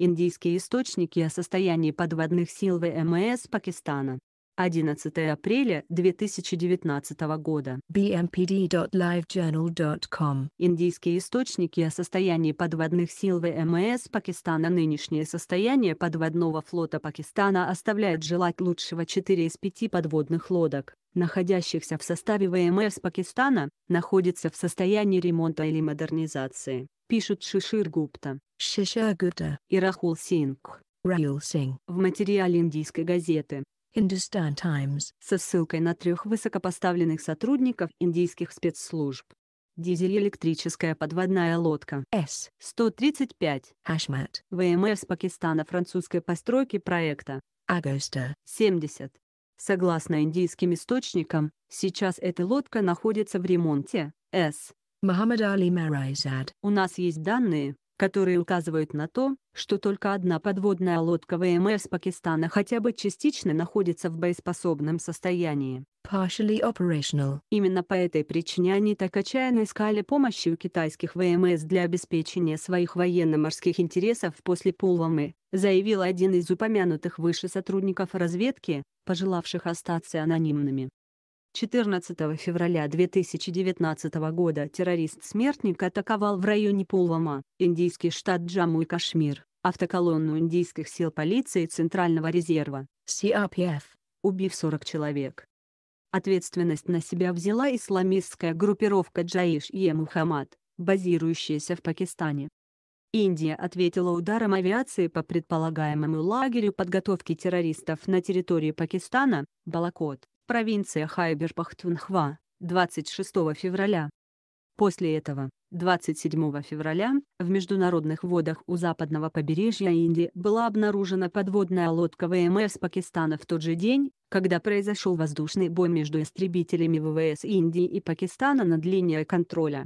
Индийские источники о состоянии подводных сил ВМС Пакистана. 11 апреля 2019 года. bmpd.livejournal.com Индийские источники о состоянии подводных сил ВМС Пакистана Нынешнее состояние подводного флота Пакистана оставляет желать лучшего 4 из 5 подводных лодок, находящихся в составе ВМС Пакистана, находится в состоянии ремонта или модернизации, пишет Шишир Гупта. Шишагута и Рахул Синг. Рахул Синг. В материале индийской газеты Hindustan Times со ссылкой на трех высокопоставленных сотрудников индийских спецслужб. Дизель-электрическая подводная лодка С-135 Хашмат ВМС Пакистана французской постройки проекта Агоста 70. Согласно индийским источникам, сейчас эта лодка находится в ремонте. С. Мухаммад Али Марайзад. У нас есть данные, которые указывают на то, что только одна подводная лодка ВМС Пакистана хотя бы частично находится в боеспособном состоянии. Именно по этой причине они так отчаянно искали помощи у китайских ВМС для обеспечения своих военно-морских интересов после Пулвамы, заявил один из упомянутых выше сотрудников разведки, пожелавших остаться анонимными. 14 февраля 2019 года террорист-смертник атаковал в районе Пулвама, индийский штат Джамму и Кашмир, автоколонну индийских сил полиции Центрального резерва, CRPF, а убив 40 человек. Ответственность на себя взяла исламистская группировка Джаиш-е-Мухаммад, базирующаяся в Пакистане. Индия ответила ударом авиации по предполагаемому лагерю подготовки террористов на территории Пакистана, Балакот, провинция Хайбер-Пахтунхва, 26 февраля. После этого, 27 февраля, в международных водах у западного побережья Индии была обнаружена подводная лодка ВМС Пакистана в тот же день, когда произошел воздушный бой между истребителями ВВС Индии и Пакистана над линией контроля.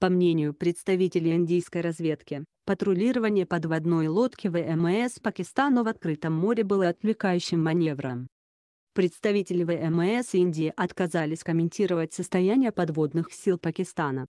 По мнению представителей индийской разведки, патрулирование подводной лодки ВМС Пакистана в открытом море было отвлекающим маневром. Представители ВМС Индии отказались комментировать состояние подводных сил Пакистана.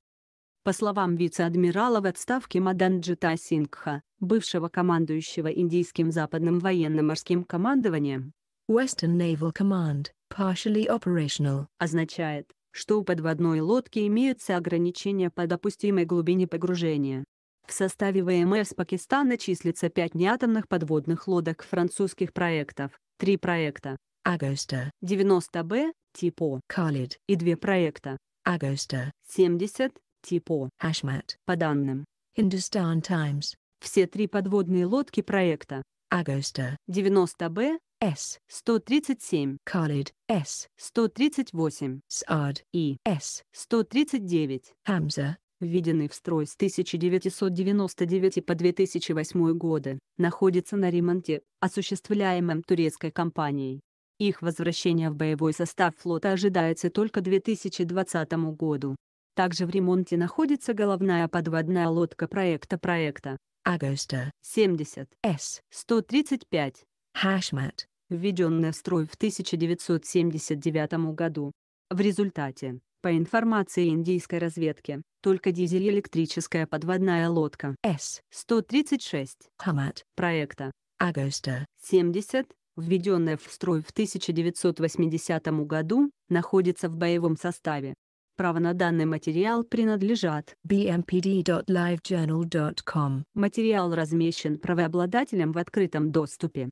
По словам вице-адмирала в отставке Маданджита Сингха, бывшего командующего Индийским западным военно-морским командованием, Western Naval Command, partially operational, означает, что у подводной лодки имеются ограничения по допустимой глубине погружения. В составе ВМС Пакистана числится пять неатомных подводных лодок французских проектов, три проекта Augusta 90 б Типо, Khalid и две проекта Augusta 70, Типо, Hashmat по данным Hindustan Times. Все три подводные лодки проекта Augusta 90 б С 137 Khalid, С 138 Saad и С 139 Хамза, введенный в строй с 1999 по 2008 годы, находится на ремонте, осуществляемом турецкой компанией. Их возвращение в боевой состав флота ожидается только к 2020 году. Также в ремонте находится головная подводная лодка проекта проекта Агоста 70 С 135 Хашмат, введенная в строй в 1979 году. В результате, по информации индийской разведки, только дизель-электрическая подводная лодка С-136 Хамат проекта Агоста 70 введенная в строй в 1980 году, находится в боевом составе. Право на данный материал принадлежат bmpd.livejournal.com. Материал размещен правообладателем в открытом доступе.